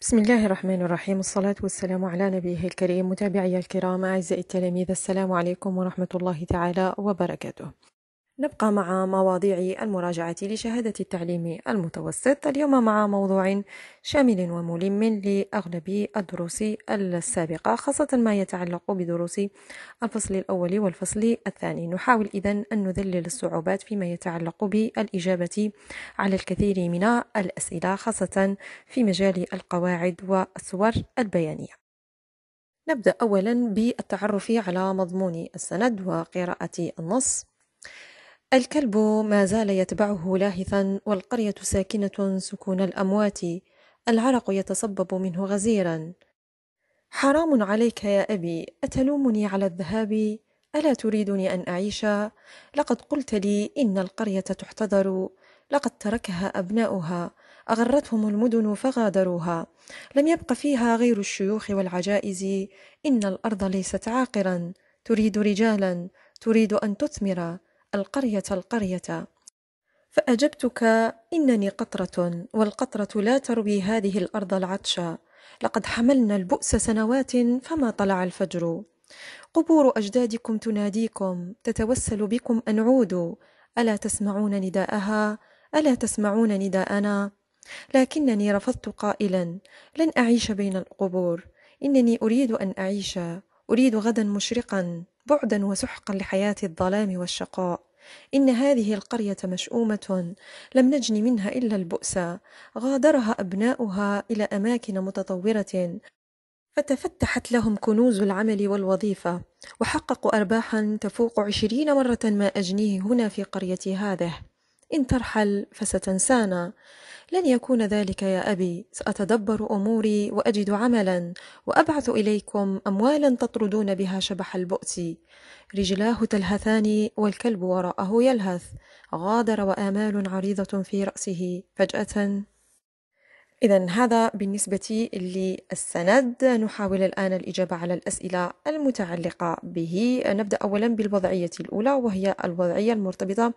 بسم الله الرحمن الرحيم الصلاة والسلام على نبيه الكريم متابعي الكرام أعزائي التلاميذ السلام عليكم ورحمة الله تعالى وبركاته نبقى مع مواضيع المراجعة لشهادة التعليم المتوسط اليوم مع موضوع شامل وملم لأغلب الدروس السابقة خاصة ما يتعلق بدروس الفصل الأول والفصل الثاني نحاول إذا أن نذلل الصعوبات فيما يتعلق بالإجابة على الكثير من الأسئلة خاصة في مجال القواعد والصور البيانية نبدأ أولا بالتعرف على مضمون السند وقراءة النص الكلب ما زال يتبعه لاهثا والقرية ساكنة سكون الأموات العرق يتصبب منه غزيرا حرام عليك يا أبي أتلومني على الذهاب ألا تريدني أن أعيش لقد قلت لي إن القرية تحتضر لقد تركها أبناؤها أغرتهم المدن فغادروها لم يبق فيها غير الشيوخ والعجائز إن الأرض ليست عاقرا تريد رجالا تريد أن تثمر القرية القرية فأجبتك إنني قطرة والقطرة لا تروي هذه الأرض العطشة لقد حملنا البؤس سنوات فما طلع الفجر قبور أجدادكم تناديكم تتوسل بكم أن عودوا ألا تسمعون نداءها ألا تسمعون نداءنا لكنني رفضت قائلا لن أعيش بين القبور إنني أريد أن أعيش أريد غدا مشرقا بعدا وسحقا لحياة الظلام والشقاء إن هذه القرية مشؤومة لم نجن منها إلا البؤس غادرها أبناؤها إلى أماكن متطورة فتفتحت لهم كنوز العمل والوظيفة وحققوا أرباحا تفوق عشرين مرة ما أجنيه هنا في قريتي هذه إن ترحل فستنسانا لن يكون ذلك يا أبي سأتدبر أموري وأجد عملا وأبعث إليكم أموالا تطردون بها شبح البؤس رجلاه تلهثان والكلب وراءه يلهث غادر وآمال عريضة في رأسه فجأة إذا هذا بالنسبة للسند نحاول الآن الإجابة على الأسئلة المتعلقة به نبدأ أولا بالوضعية الأولى وهي الوضعية المرتبطة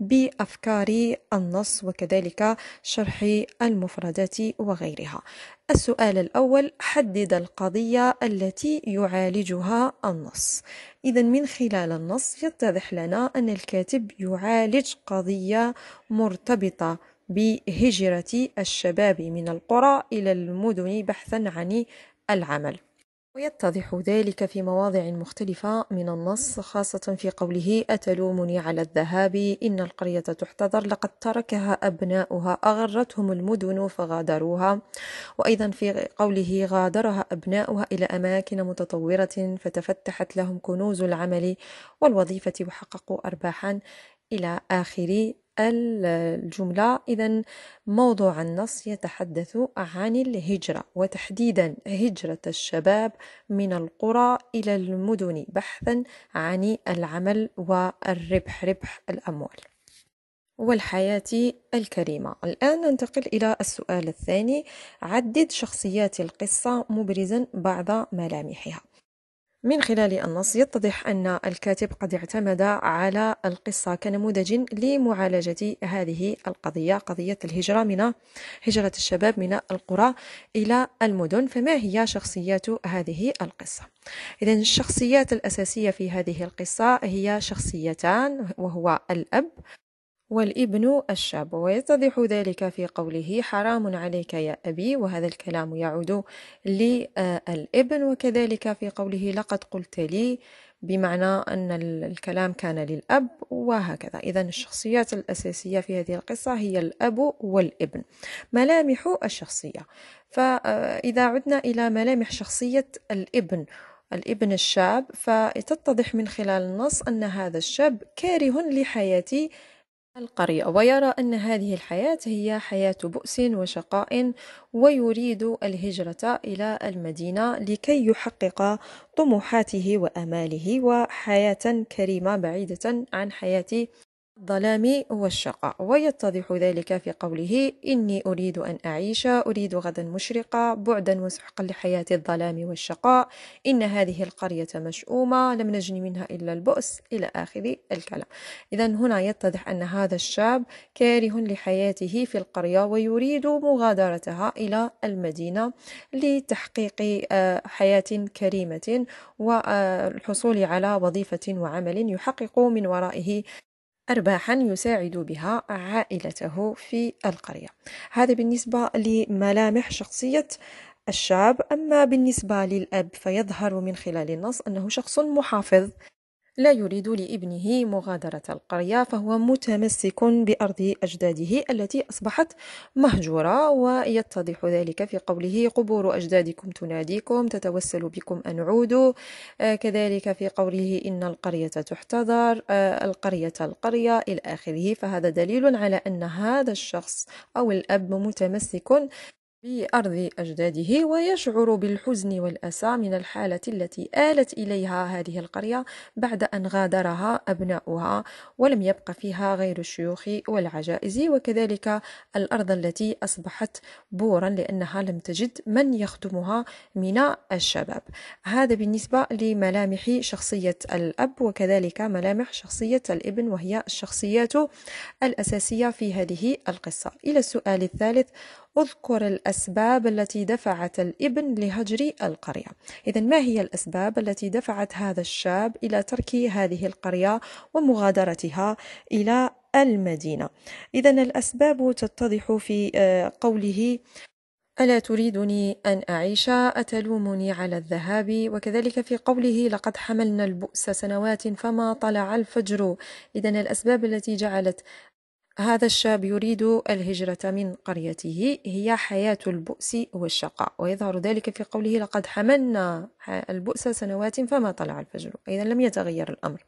بأفكار النص وكذلك شرح المفردات وغيرها السؤال الأول حدد القضية التي يعالجها النص إذا من خلال النص يتضح لنا أن الكاتب يعالج قضية مرتبطة بهجرة الشباب من القرى إلى المدن بحثا عن العمل ويتضح ذلك في مواضع مختلفة من النص خاصة في قوله أتلومني على الذهاب إن القرية تحتضر لقد تركها أبناؤها أغرتهم المدن فغادروها وأيضا في قوله غادرها أبناؤها إلى أماكن متطورة فتفتحت لهم كنوز العمل والوظيفة وحققوا أرباحا إلى آخر الجملة إذا موضوع النص يتحدث عن الهجرة وتحديدا هجرة الشباب من القرى إلى المدن بحثا عن العمل والربح ربح الأموال والحياة الكريمة الآن ننتقل إلى السؤال الثاني عدد شخصيات القصة مبرزا بعض ملامحها من خلال النص يتضح أن الكاتب قد اعتمد على القصة كنموذج لمعالجة هذه القضية قضية الهجرة من هجرة الشباب من القرى إلى المدن فما هي شخصيات هذه القصة إذا الشخصيات الأساسية في هذه القصة هي شخصيتان وهو الأب والابن الشاب ويتضح ذلك في قوله حرام عليك يا أبي وهذا الكلام يعود للابن وكذلك في قوله لقد قلت لي بمعنى أن الكلام كان للأب وهكذا إذا الشخصيات الأساسية في هذه القصة هي الأب والابن ملامح الشخصية فإذا عدنا إلى ملامح شخصية الابن الابن الشاب فتتضح من خلال النص أن هذا الشاب كاره لحياة القرية ويرى أن هذه الحياة هي حياة بؤس وشقاء ويريد الهجرة إلى المدينة لكي يحقق طموحاته وأماله وحياة كريمة بعيدة عن حياة الظلام والشقاء ويتضح ذلك في قوله إني أريد أن أعيش أريد غدا مشرقا بعدا وسحقا لحياة الظلام والشقاء إن هذه القرية مشؤومة لم نجني منها إلا البؤس إلى آخر الكلام إذا هنا يتضح أن هذا الشاب كاره لحياته في القرية ويريد مغادرتها إلى المدينة لتحقيق آه، حياة كريمة والحصول على وظيفة وعمل يحقق من ورائه أرباحا يساعد بها عائلته في القرية هذا بالنسبة لملامح شخصية الشاب أما بالنسبة للأب فيظهر من خلال النص أنه شخص محافظ لا يريد لابنه مغادرة القرية فهو متمسك بأرض أجداده التي أصبحت مهجورة ويتضح ذلك في قوله قبور أجدادكم تناديكم تتوسل بكم أن عودوا آه، كذلك في قوله إن القرية تحتضر آه، القرية القرية إلى آخره فهذا دليل على أن هذا الشخص أو الأب متمسك في أرض أجداده ويشعر بالحزن والأسى من الحالة التي آلت إليها هذه القرية بعد أن غادرها أبناؤها ولم يبق فيها غير الشيوخ والعجائز وكذلك الأرض التي أصبحت بورا لأنها لم تجد من يخدمها من الشباب هذا بالنسبة لملامح شخصية الأب وكذلك ملامح شخصية الابن وهي الشخصيات الأساسية في هذه القصة إلى السؤال الثالث اذكر الأسباب التي دفعت الابن لهجر القرية إذا ما هي الأسباب التي دفعت هذا الشاب إلى ترك هذه القرية ومغادرتها إلى المدينة إذا الأسباب تتضح في آه، قوله ألا تريدني أن أعيش أتلومني على الذهاب وكذلك في قوله لقد حملنا البؤس سنوات فما طلع الفجر إذا الأسباب التي جعلت هذا الشاب يريد الهجرة من قريته هي حياة البؤس والشقاء ويظهر ذلك في قوله لقد حملنا البؤس سنوات فما طلع الفجر إذا لم يتغير الأمر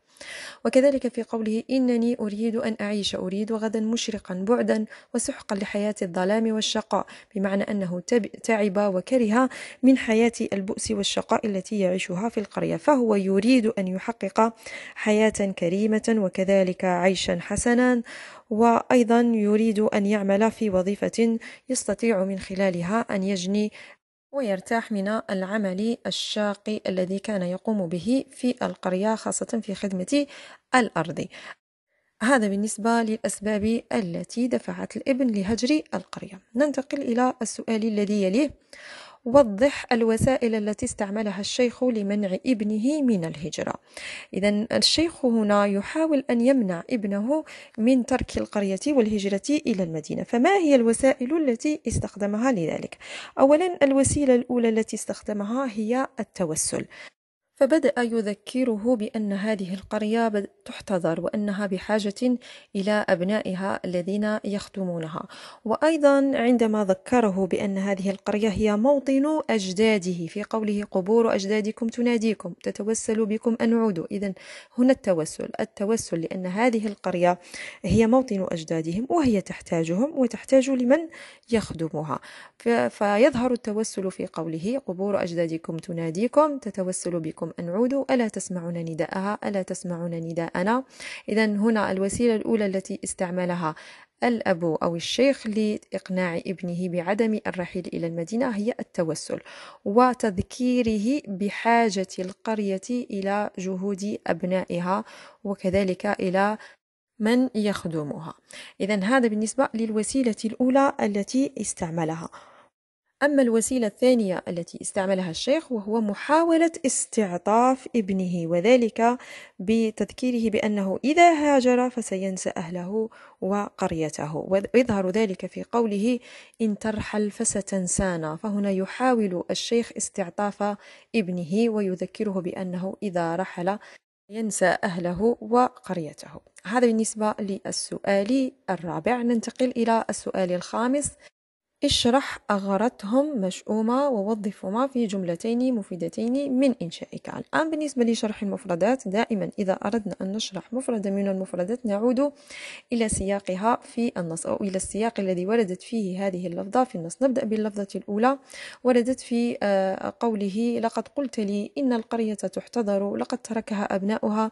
وكذلك في قوله إنني أريد أن أعيش أريد غدا مشرقا بعدا وسحقا لحياة الظلام والشقاء بمعنى أنه تعب وكره من حياة البؤس والشقاء التي يعيشها في القرية فهو يريد أن يحقق حياة كريمة وكذلك عيشا حسنا وأيضا يريد أن يعمل في وظيفة يستطيع من خلالها أن يجني ويرتاح من العمل الشاق الذي كان يقوم به في القرية خاصة في خدمة الأرض هذا بالنسبة للأسباب التي دفعت الابن لهجر القرية ننتقل إلى السؤال الذي يليه وضح الوسائل التي استعملها الشيخ لمنع ابنه من الهجرة إذا الشيخ هنا يحاول أن يمنع ابنه من ترك القرية والهجرة إلى المدينة فما هي الوسائل التي استخدمها لذلك أولا الوسيلة الأولى التي استخدمها هي التوسل فبدأ يذكره بأن هذه القرية تحتضر وأنها بحاجة إلى أبنائها الذين يخدمونها وأيضا عندما ذكره بأن هذه القرية هي موطن أجداده في قوله قبور أجدادكم تناديكم تتوسل بكم أن عودوا إذا هنا التوسل التوسل لأن هذه القرية هي موطن أجدادهم وهي تحتاجهم وتحتاج لمن يخدمها فيظهر التوسل في قوله قبور أجدادكم تناديكم تتوسل بكم لكم أن عودوا ألا تسمعون نداءها ألا تسمعون نداءنا إذا هنا الوسيلة الأولى التي استعملها الأب أو الشيخ لإقناع ابنه بعدم الرحيل إلى المدينة هي التوسل وتذكيره بحاجة القرية إلى جهود أبنائها وكذلك إلى من يخدمها إذا هذا بالنسبة للوسيلة الأولى التي استعملها أما الوسيلة الثانية التي استعملها الشيخ وهو محاولة استعطاف ابنه وذلك بتذكيره بأنه إذا هاجر فسينسى أهله وقريته ويظهر ذلك في قوله إن ترحل فستنسانا فهنا يحاول الشيخ استعطاف ابنه ويذكره بأنه إذا رحل ينسى أهله وقريته هذا بالنسبة للسؤال الرابع ننتقل إلى السؤال الخامس اشرح أغرتهم مشؤومة ووظفهما في جملتين مفيدتين من إنشائك الآن بالنسبة لشرح المفردات دائما إذا أردنا أن نشرح مفردة من المفردات نعود إلى سياقها في النص أو إلى السياق الذي وردت فيه هذه اللفظة في النص نبدأ باللفظة الأولى وردت في آه، قوله لقد قلت لي إن القرية تحتضر لقد تركها أبناؤها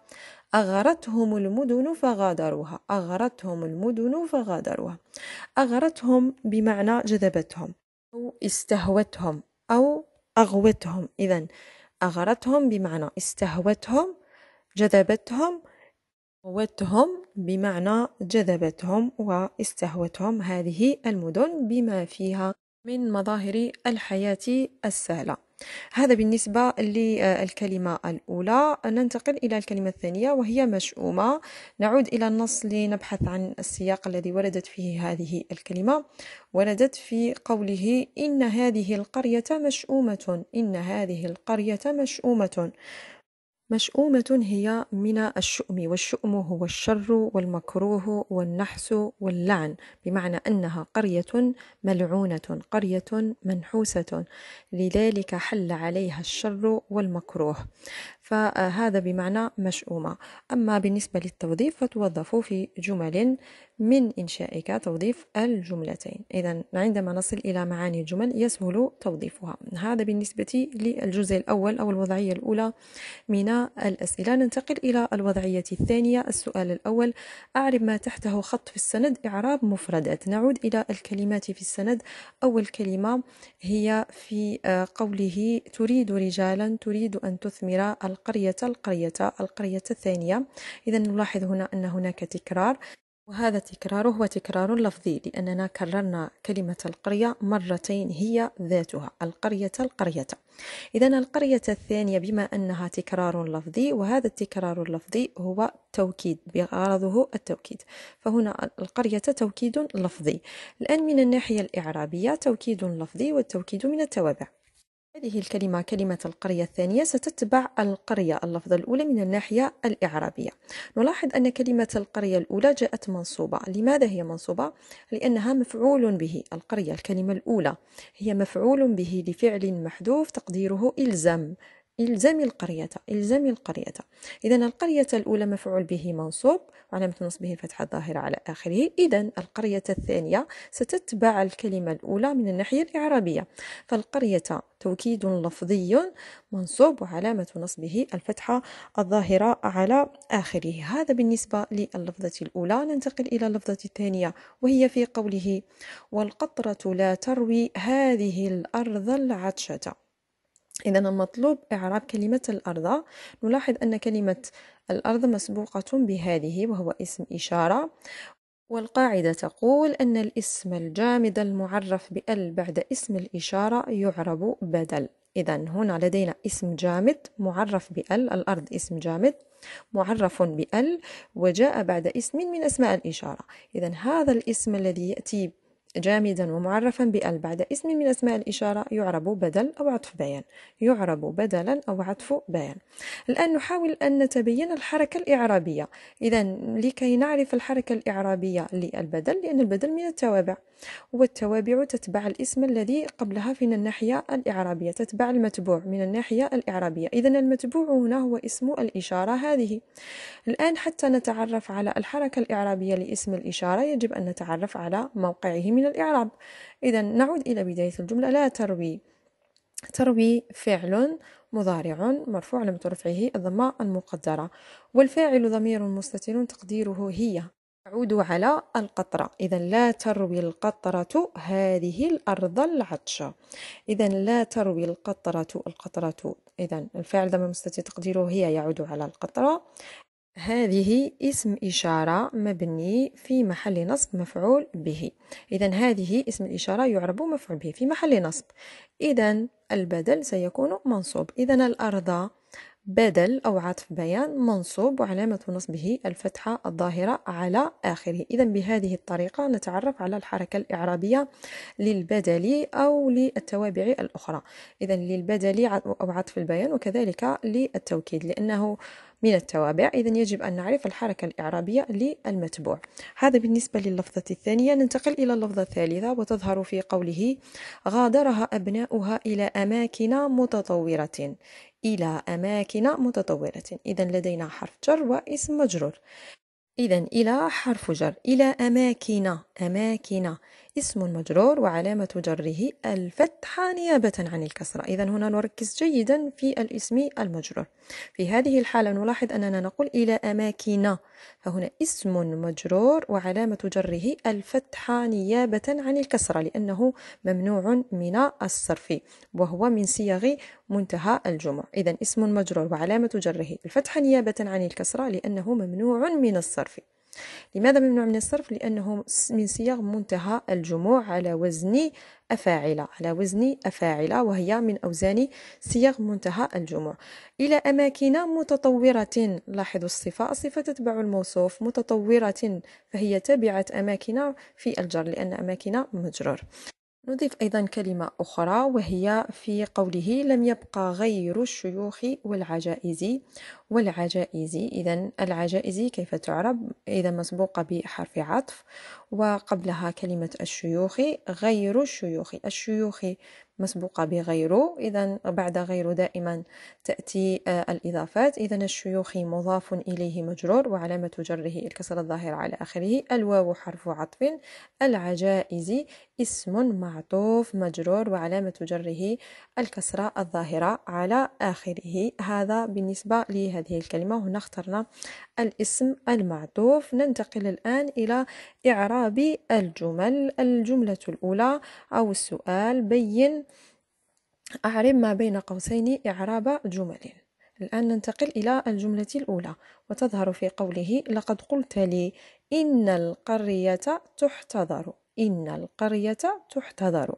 أغرتهم المدن فغادروها أغرتهم المدن فغادروها أغرتهم بمعنى جذبتهم أو استهوتهم أو أغوتهم إذا أغرتهم بمعنى استهوتهم جذبتهم أغوتهم بمعنى جذبتهم واستهوتهم هذه المدن بما فيها من مظاهر الحياة السهلة هذا بالنسبة للكلمة الأولى ننتقل إلى الكلمة الثانية وهي مشؤومة نعود إلى النص لنبحث عن السياق الذي وردت فيه هذه الكلمة وردت في قوله إن هذه القرية مشؤومة إن هذه القرية مشؤومة مشؤومة هي من الشؤم والشؤم هو الشر والمكروه والنحس واللعن بمعنى أنها قرية ملعونة قرية منحوسة لذلك حل عليها الشر والمكروه فهذا بمعنى مشؤومة أما بالنسبة للتوظيف فتوظف في جمل من إنشائك توظيف الجملتين إذا عندما نصل إلى معاني الجمل يسهل توظيفها هذا بالنسبة للجزء الأول أو الوضعية الأولى من الأسئلة ننتقل إلى الوضعية الثانية السؤال الأول أعرب ما تحته خط في السند إعراب مفردات نعود إلى الكلمات في السند أول كلمة هي في قوله تريد رجالا تريد أن تثمر القرية القرية القرية الثانية إذا نلاحظ هنا أن هناك تكرار وهذا التكرار هو تكرار لفظي لأننا كررنا كلمة القرية مرتين هي ذاتها القرية القرية إذا القرية الثانية بما أنها تكرار لفظي وهذا التكرار اللفظي هو توكيد بغرضه التوكيد فهنا القرية توكيد لفظي الآن من الناحية الإعرابية توكيد لفظي والتوكيد من التوابع هذه الكلمة كلمة القرية الثانية ستتبع القرية اللفظة الأولى من الناحية الإعرابية نلاحظ أن كلمة القرية الأولى جاءت منصوبة لماذا هي منصوبة؟ لأنها مفعول به القرية الكلمة الأولى هي مفعول به لفعل محذوف تقديره إلزم الزمي القرية الزمي القرية إذا القرية الأولى مفعول به منصوب وعلامة نصبه الفتحة الظاهرة على آخره إذا القرية الثانية ستتبع الكلمة الأولى من الناحية الإعرابية فالقرية توكيد لفظي منصوب وعلامة نصبه الفتحة الظاهرة على آخره هذا بالنسبة للفظة الأولى ننتقل إلى اللفظة الثانية وهي في قوله والقطرة لا تروي هذه الأرض العطشة إذا المطلوب إعراب كلمة الأرض نلاحظ أن كلمة الأرض مسبوقة بهذه وهو اسم إشارة والقاعدة تقول أن الاسم الجامد المعرف بأل بعد اسم الإشارة يعرب بدل إذا هنا لدينا اسم جامد معرف بأل الأرض اسم جامد معرف بأل وجاء بعد اسم من أسماء الإشارة إذا هذا الاسم الذي يأتي جامدا ومعرفا بال بعد اسم من اسماء الاشاره يعرب بدل او عطف بيان يعرب بدلا او عطف بيان الان نحاول ان نتبين الحركه الاعرابيه اذا لكي نعرف الحركه الاعرابيه للبدل لان البدل من التوابع والتوابع تتبع الاسم الذي قبلها في الناحية الإعرابية تتبع المتبوع من الناحية الإعرابية إذا المتبوع هنا هو اسم الإشارة هذه الآن حتى نتعرف على الحركة الإعرابية لاسم الإشارة يجب أن نتعرف على موقعه من الإعراب إذا نعود إلى بداية الجملة لا تروي تروي فعل مضارع مرفوع لمترفعه الضمة المقدرة والفاعل ضمير مستتر تقديره هي تعود على القطرة إذا لا تروي القطرة هذه الأرض العطشة إذا لا تروي القطرة القطرة إذا الفعل ضمير مستتي تقديره هي يعود على القطرة هذه اسم إشارة مبني في محل نصب مفعول به إذا هذه اسم الإشارة يعرب مفعول به في محل نصب إذا البدل سيكون منصوب إذا الأرض بدل أو عطف بيان منصوب وعلامة نصبه الفتحة الظاهرة على آخره إذا بهذه الطريقة نتعرف على الحركة الإعرابية للبدل أو للتوابع الأخرى إذا للبدل أو عطف البيان وكذلك للتوكيد لأنه من التوابع إذا يجب أن نعرف الحركة الإعرابية للمتبوع هذا بالنسبة للفظة الثانية ننتقل إلى اللفظة الثالثة وتظهر في قوله غادرها أبناؤها إلى أماكن متطورة إلى أماكن متطورة إذا لدينا حرف جر واسم مجرور إذا إلى حرف جر إلى أماكن أماكن اسم مجرور وعلامة جره الفتحة نيابة عن الكسرة إذا هنا نركز جيدا في الاسم المجرور في هذه الحالة نلاحظ أننا نقول إلى أماكن فهنا اسم مجرور وعلامة جره الفتحة نيابة عن الكسرة لأنه ممنوع من الصرف وهو من صيغ منتهى الجمع إذا اسم مجرور وعلامة جره الفتحة نيابة عن الكسرة لأنه ممنوع من الصرف لماذا ممنوع من الصرف لأنه من صيغ منتهى الجموع على وزن أفاعلة على وزن أفاعلة وهي من أوزان صيغ منتهى الجموع إلى أماكن متطورة لاحظوا الصفة الصفة تتبع الموصوف متطورة فهي تابعة أماكن في الجر لأن أماكن مجرور نضيف أيضا كلمة أخرى وهي في قوله لم يبقى غير الشيوخ والعجائز والعجائز إذا العجائز كيف تعرب إذا مسبوقة بحرف عطف وقبلها كلمة الشيوخ غير الشيوخ الشيوخ مسبوقة بغيره إذا بعد غيره دائما تأتي آه، الإضافات إذا الشيوخ مضاف إليه مجرور وعلامة جره الكسر الظاهر على آخره الواو حرف عطف العجائز اسم معطوف مجرور وعلامة جره الكسرة الظاهرة على آخره هذا بالنسبة لهذه الكلمة هنا اخترنا الاسم المعطوف ننتقل الآن إلى إعراب الجمل الجملة الأولى أو السؤال بين أعرب ما بين قوسين إعراب جمل الآن ننتقل إلى الجملة الأولى وتظهر في قوله لقد قلت لي إن القرية تحتضر إن القرية تحتضر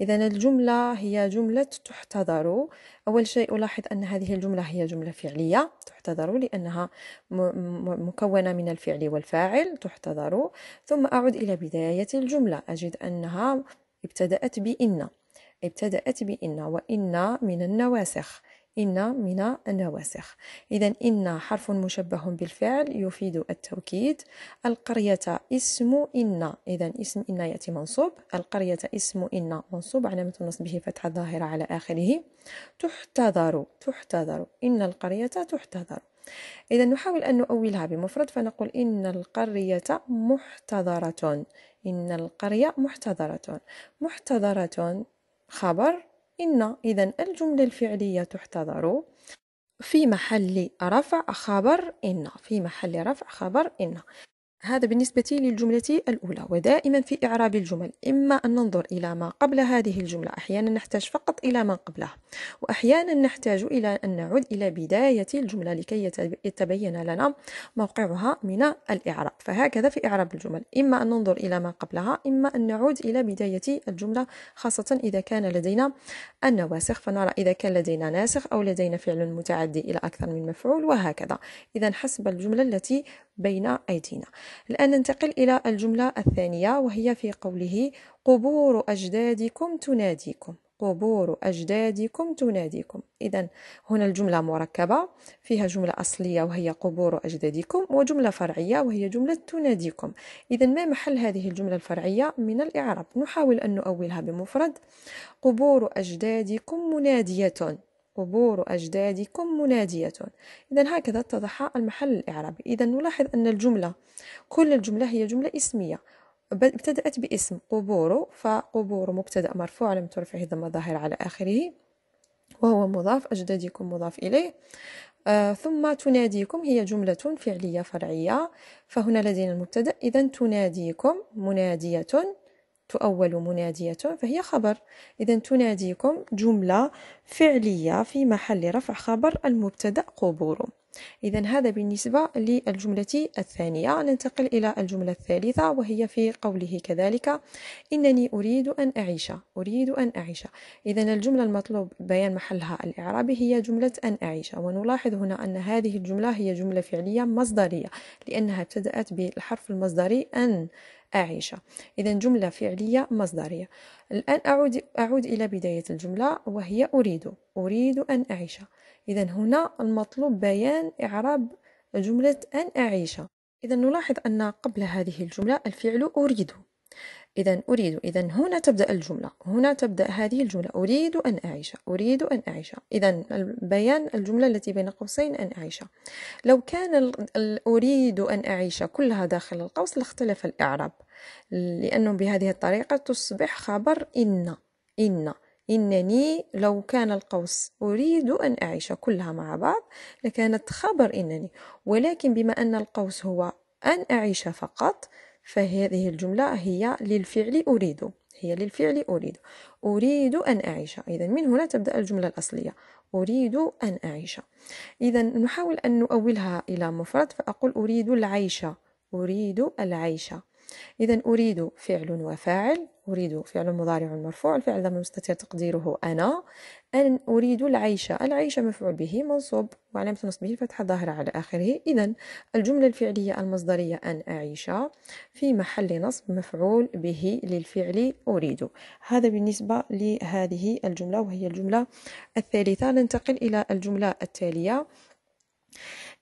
إذا الجملة هي جملة تحتضر أول شيء ألاحظ أن هذه الجملة هي جملة فعلية تحتضر لأنها مكونة من الفعل والفاعل تحتضر ثم أعود إلى بداية الجملة أجد أنها ابتدأت بإن ابتدأت بإن وإن من النواسخ إن من النواسخ إذا إن حرف مشبه بالفعل يفيد التوكيد القرية اسم إن إذا اسم إن يأتي منصوب القرية اسم إن منصوب علامة نصبه فتحة ظاهرة على آخره تحتضر تحتضر إن القرية تحتضر إذا نحاول أن نؤولها بمفرد فنقول إن القرية محتضرة إن القرية محتضرة محتضرة خبر إن إذا الجملة الفعلية تحتضر في محل رفع خبر إن في محل رفع خبر إن هذا بالنسبة للجملة الأولى ودائما في إعراب الجمل إما أن ننظر إلى ما قبل هذه الجملة أحيانا نحتاج فقط إلى ما قبلها وأحيانا نحتاج إلى أن نعود إلى بداية الجملة لكي يتبين لنا موقعها من الإعراب فهكذا في إعراب الجمل إما أن ننظر إلى ما قبلها إما أن نعود إلى بداية الجملة خاصة إذا كان لدينا النواسخ فنرى إذا كان لدينا ناسخ أو لدينا فعل متعدي إلى أكثر من مفعول وهكذا إذا حسب الجملة التي بين أيدينا الآن ننتقل إلى الجملة الثانية وهي في قوله قبور أجدادكم تناديكم قبور أجدادكم تناديكم إذا هنا الجملة مركبة فيها جملة أصلية وهي قبور أجدادكم وجملة فرعية وهي جملة تناديكم إذا ما محل هذه الجملة الفرعية من الإعراب نحاول أن نؤولها بمفرد قبور أجدادكم منادية قبور أجدادكم منادية إذا هكذا اتضح المحل الإعرابي إذا نلاحظ أن الجملة كل الجملة هي جملة اسمية ابتدأت باسم قبور فقبور مبتدأ مرفوع لم ترفعه ضم ظاهر على آخره وهو مضاف أجدادكم مضاف إليه آه ثم تناديكم هي جملة فعلية فرعية فهنا لدينا المبتدأ إذا تناديكم منادية تؤول منادية فهي خبر إذا تناديكم جملة فعلية في محل رفع خبر المبتدأ قبور إذا هذا بالنسبة للجملة الثانية ننتقل إلى الجملة الثالثة وهي في قوله كذلك إنني أريد أن أعيش أريد أن أعيش إذا الجملة المطلوب بيان محلها الإعرابي هي جملة أن أعيش ونلاحظ هنا أن هذه الجملة هي جملة فعلية مصدرية لأنها ابتدأت بالحرف المصدري أن أعيش إذا جملة فعلية مصدرية الآن أعود, أعود إلى بداية الجملة وهي أريد أريد أن أعيش إذا هنا المطلوب بيان إعراب جملة أن أعيش إذا نلاحظ أن قبل هذه الجملة الفعل أريد إذا أريد إذا هنا تبدأ الجملة هنا تبدأ هذه الجملة أريد أن أعيش أريد أن أعيش إذا البيان الجملة التي بين قوسين أن أعيش لو كان أريد أن أعيش كلها داخل القوس لاختلف الإعراب لأنه بهذه الطريقة تصبح خبر إن إن إنني لو كان القوس أريد أن أعيش كلها مع بعض لكانت خبر إنني ولكن بما أن القوس هو أن أعيش فقط فهذه الجملة هي للفعل أريد هي للفعل أريد أريد أن أعيش إذا من هنا تبدأ الجملة الأصلية أريد أن أعيش إذا نحاول أن نؤولها إلى مفرد فأقول أريد العيش أريد العيش إذا أريد فعل وفاعل أريد فعل مضارع مرفوع الفعل ضمير مستتر تقديره أنا أن أريد العيش العيش مفعول به منصوب وعلامة نصبه الفتحة ظاهرة على آخره إذا الجملة الفعلية المصدرية أن أعيش في محل نصب مفعول به للفعل أريد هذا بالنسبة لهذه الجملة وهي الجملة الثالثة ننتقل إلى الجملة التالية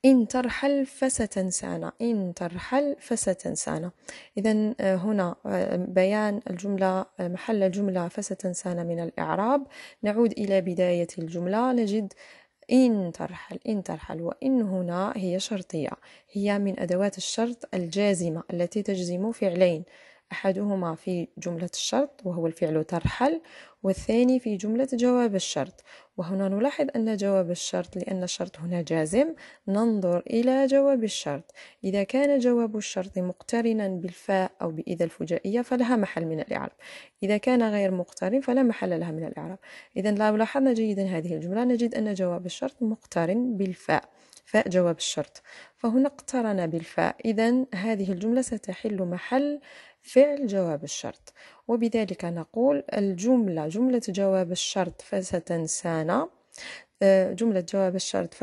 إن ترحل فستنسانا إن ترحل فستنسانا إذا آه، هنا آه، بيان الجملة آه، محل الجملة فستنسانا من الإعراب نعود إلى بداية الجملة نجد إن ترحل إن ترحل وإن هنا هي شرطية هي من أدوات الشرط الجازمة التي تجزم فعلين أحدهما في جملة الشرط وهو الفعل ترحل والثاني في جملة جواب الشرط وهنا نلاحظ أن جواب الشرط لأن الشرط هنا جازم ننظر إلى جواب الشرط إذا كان جواب الشرط مقترنا بالفاء أو بإذا الفجائية فلها محل من الإعراب إذا كان غير مقترن فلا محل لها من الإعراب إذا لو لاحظنا جيدا هذه الجملة نجد أن جواب الشرط مقترن بالفاء فاء جواب الشرط فهنا اقترن بالفاء إذا هذه الجملة ستحل محل فعل جواب الشرط وبذلك نقول الجملة جملة جواب الشرط فستنسانا آه، جملة جواب الشرط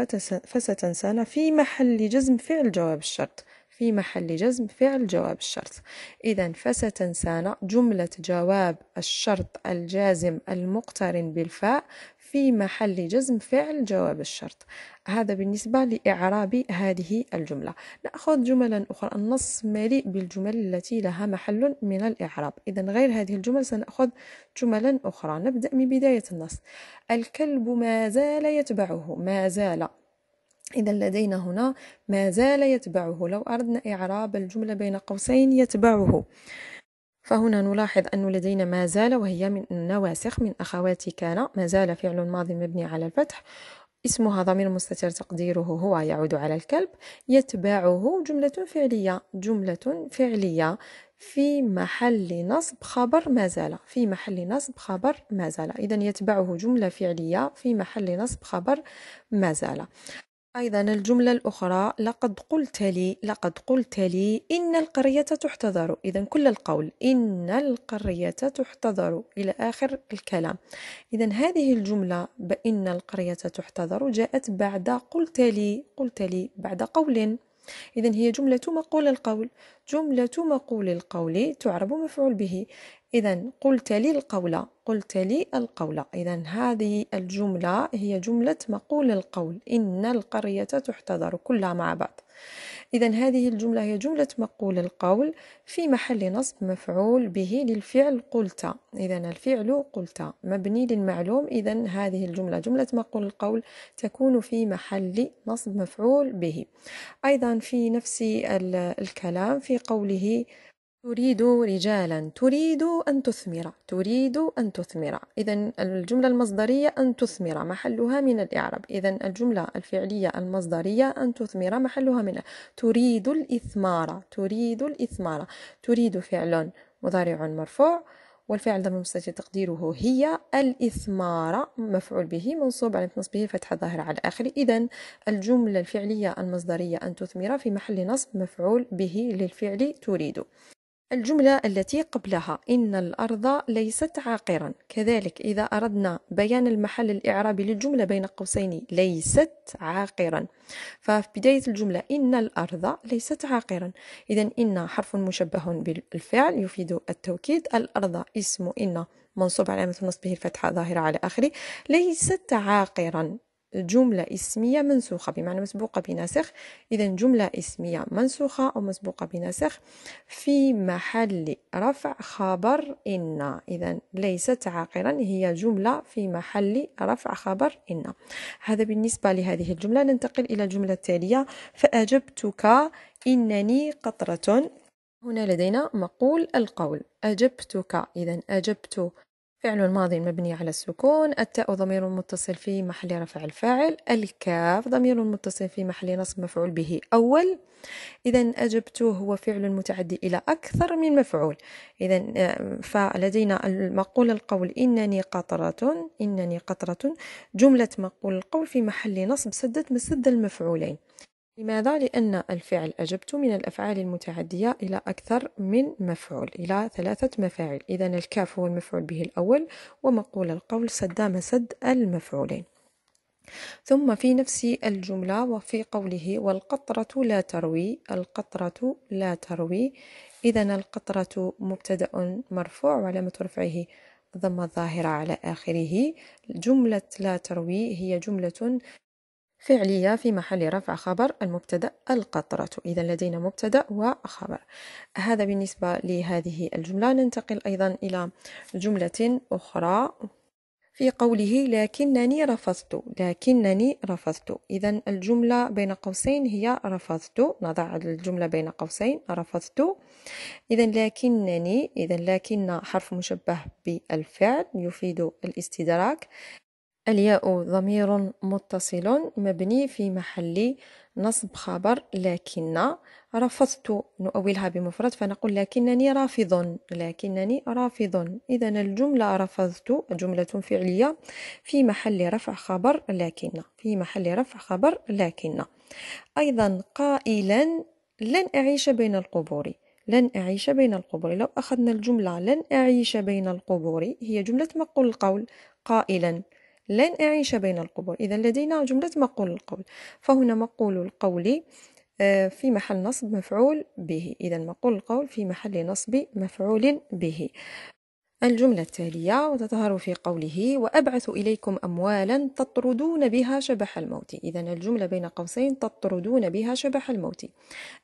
فستنسانا في محل جزم فعل جواب الشرط في محل جزم فعل جواب الشرط إذا فستنسانا جملة جواب الشرط الجازم المقترن بالفاء في محل جزم فعل جواب الشرط هذا بالنسبة لإعراب هذه الجملة نأخذ جملا أخرى النص مليء بالجمل التي لها محل من الإعراب إذا غير هذه الجمل سنأخذ جملا أخرى نبدأ من بداية النص الكلب ما زال يتبعه ما زال إذا لدينا هنا ما زال يتبعه لو أردنا إعراب الجملة بين قوسين يتبعه فهنا نلاحظ أن لدينا ما زال وهي من نواسخ من أخوات كان ما زال فعل ماضي مبني على الفتح اسمها ضمير مستتر تقديره هو يعود على الكلب يتبعه جملة فعلية جملة فعلية في محل نصب خبر ما زال في محل نصب خبر ما زال إذا يتبعه جملة فعلية في محل نصب خبر ما زال أيضا الجملة الأخرى لقد قلت لي لقد قلت لي إن القرية تحتضر إذا كل القول إن القرية تحتضر إلى آخر الكلام إذا هذه الجملة بإن القرية تحتضر جاءت بعد قلت لي قلت لي بعد قول إذا هي جملة مقول القول جملة مقول القول تعرب مفعول به إذا قلت لي القول قلت لي القول إذا هذه الجملة هي جملة مقول القول إن القرية تحتضر كلها مع بعض إذا هذه الجملة هي جملة مقول القول في محل نصب مفعول به للفعل قلت إذا الفعل قلت مبني للمعلوم إذا هذه الجملة جملة مقول القول تكون في محل نصب مفعول به أيضا في نفس الكلام في قوله تريد رجالا تريد أن تثمر تريد أن تثمر إذا الجملة المصدرية أن تثمر محلها من الإعراب إذا الجملة الفعلية المصدرية أن تثمر محلها من تريد الإثمار تريد الإثمار تريد فعل مضارع مرفوع والفعل ضمير مستتر تقديره هي الإثمار مفعول به منصوب على نصبه فتح ظاهر على آخر إذا الجملة الفعلية المصدرية أن تثمر في محل نصب مفعول به للفعل تريد الجملة التي قبلها إن الأرض ليست عاقرا كذلك إذا أردنا بيان المحل الإعرابي للجملة بين قوسين ليست عاقرا ففي بداية الجملة إن الأرض ليست عاقرا إذا إن حرف مشبه بالفعل يفيد التوكيد الأرض اسم إن منصوب علامة النصب به الفتحة ظاهرة على آخره ليست عاقرا جملة اسمية منسوخة بمعنى مسبوقة بناسخ إذا جملة اسمية منسوخة أو مسبوقة بناسخ في محل رفع خبر إن إذا ليست عاقرا هي جملة في محل رفع خبر إن هذا بالنسبة لهذه الجملة ننتقل إلى الجملة التالية فأجبتك إنني قطرة هنا لدينا مقول القول أجبتك إذا أجبت فعل الماضي المبني على السكون التاء ضمير متصل في محل رفع الفاعل الكاف ضمير متصل في محل نصب مفعول به أول إذا أجبته هو فعل متعدي إلى أكثر من مفعول إذا آه، فلدينا المقول القول إنني قطرة إنني قطرة جملة مقول القول في محل نصب سدت مسد المفعولين لماذا؟ لأن الفعل أجبت من الأفعال المتعدية إلى أكثر من مفعول إلى ثلاثة مفاعل إذا الكاف هو المفعول به الأول ومقول القول سد المفعولين ثم في نفس الجملة وفي قوله والقطرة لا تروي القطرة لا تروي إذا القطرة مبتدأ مرفوع وعلامة رفعه ضم الظاهرة على آخره جملة لا تروي هي جملة فعلية في محل رفع خبر المبتدأ القطرة إذا لدينا مبتدأ وخبر هذا بالنسبة لهذه الجملة ننتقل أيضا إلى جملة أخرى في قوله لكنني رفضت لكنني رفضت إذا الجملة بين قوسين هي رفضت نضع الجملة بين قوسين رفضت إذا لكنني إذا لكن حرف مشبه بالفعل يفيد الاستدراك الياء ضمير متصل مبني في محل نصب خبر لكن رفضت نؤولها بمفرد فنقول لكنني رافض لكنني رافض إذا الجملة رفضت جملة فعلية في محل رفع خبر لكن في محل رفع خبر لكن أيضا قائلا لن أعيش بين القبور لن أعيش بين القبور لو أخذنا الجملة لن أعيش بين القبور هي جملة مقول القول قائلا لن أعيش بين القبور إذا لدينا جملة مقول القول فهنا مقول القول آه، في محل نصب مفعول به إذا مقول القول في محل نصب مفعول به الجملة التالية وتظهر في قوله وأبعث إليكم أموالا تطردون بها شبح الموت إذا الجملة بين قوسين تطردون بها شبح الموت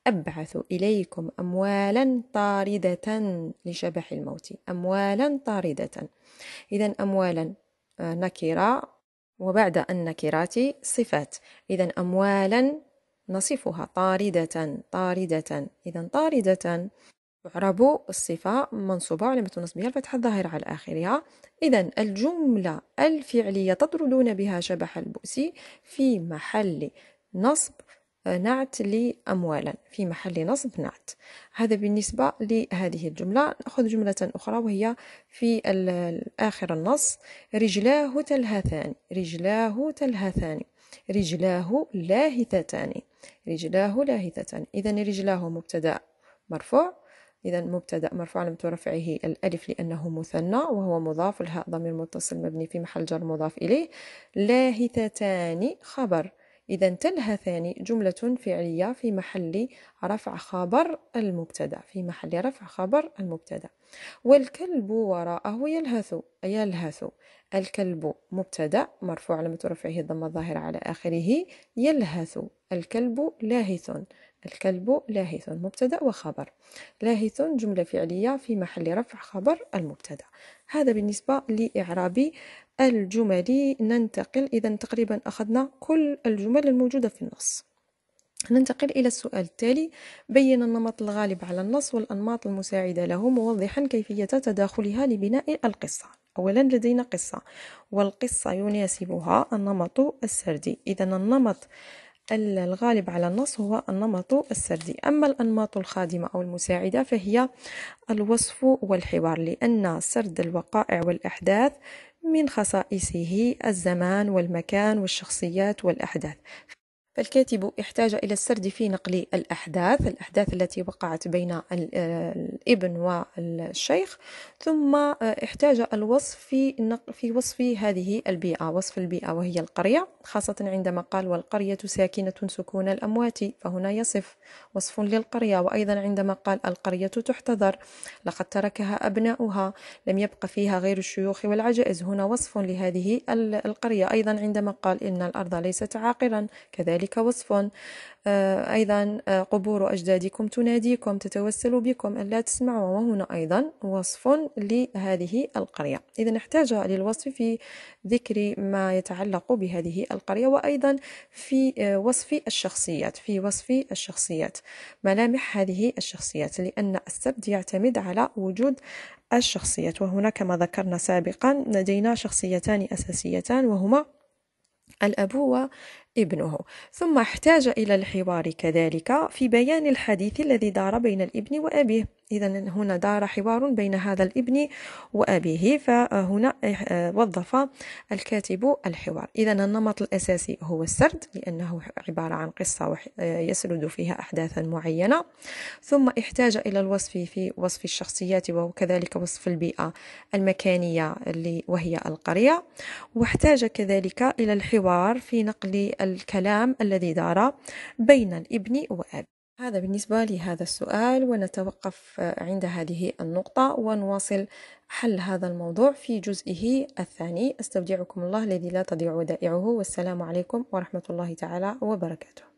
أبعث إليكم أموالا طاردة لشبح الموت أموالا طاردة إذا أموالا نكرة وبعد النكرات صفات إذا أموالا نصفها طاردة طاردة إذا طاردة تعرب الصفة منصوبة علامة نصبها الفتحة الظاهرة على آخرها إذا الجملة الفعلية تطردون بها شبح البؤس في محل نصب آه، نعت لي أموالا في محل نصب نعت هذا بالنسبة لهذه الجملة نأخذ جملة أخرى وهي في آخر النص رجلاه تلهثان رجلاه تلهثان رجلاه لاهثتان رجلاه لاهثتان إذا رجلاه مبتدأ مرفوع إذا مبتدأ مرفوع لم ترفعه الألف لأنه مثنى وهو مضاف الهاء ضمير متصل مبني في محل جر مضاف إليه لاهثتان خبر إذا تنهى ثاني جملة فعلية في محل رفع خبر المبتدأ في محل رفع خبر المبتدأ والكلب وراءه يلهث يلهث الكلب مبتدأ مرفوع علامة رفعه ضم الظاهرة على آخره يلهث الكلب لاهث الكلب لاهث مبتدأ وخبر لاهث جملة فعلية في محل رفع خبر المبتدأ هذا بالنسبة لإعراب الجمل ننتقل إذا تقريبا أخذنا كل الجمل الموجودة في النص ننتقل إلى السؤال التالي بين النمط الغالب على النص والأنماط المساعدة له موضحا كيفية تداخلها لبناء القصة أولا لدينا قصة والقصة يناسبها النمط السردي إذا النمط الغالب على النص هو النمط السردي أما الأنماط الخادمة أو المساعدة فهي الوصف والحوار لأن سرد الوقائع والأحداث من خصائصه الزمان والمكان والشخصيات والأحداث فالكاتب احتاج إلى السرد في نقل الأحداث الأحداث التي وقعت بين الابن والشيخ ثم احتاج آه، الوصف في, في وصف هذه البيئة وصف البيئة وهي القرية خاصة عندما قال والقرية ساكنة سكون الأموات فهنا يصف وصف للقرية وأيضا عندما قال القرية تحتضر لقد تركها أبناؤها لم يبق فيها غير الشيوخ والعجائز هنا وصف لهذه القرية أيضا عندما قال إن الأرض ليست عاقرا كذلك ذلك وصف آه، أيضا آه، قبور أجدادكم تناديكم تتوسل بكم ألا تسمعوا وهنا أيضا وصف لهذه القرية إذا نحتاج للوصف في ذكر ما يتعلق بهذه القرية وأيضا في آه، وصف الشخصيات في وصف الشخصيات ملامح هذه الشخصيات لأن السبد يعتمد على وجود الشخصيات وهنا كما ذكرنا سابقا لدينا شخصيتان أساسيتان وهما الأب ابنه ثم احتاج إلى الحوار كذلك في بيان الحديث الذي دار بين الابن وأبيه إذا هنا دار حوار بين هذا الابن وأبيه فهنا وظف الكاتب الحوار إذا النمط الأساسي هو السرد لأنه عبارة عن قصة يسرد فيها أحداثا معينة ثم احتاج إلى الوصف في وصف الشخصيات وكذلك وصف البيئة المكانية اللي وهي القرية واحتاج كذلك إلى الحوار في نقل الكلام الذي دار بين الابن وأب هذا بالنسبة لهذا السؤال ونتوقف عند هذه النقطة ونواصل حل هذا الموضوع في جزئه الثاني استودعكم الله الذي لا تضيع ودائعه والسلام عليكم ورحمة الله تعالى وبركاته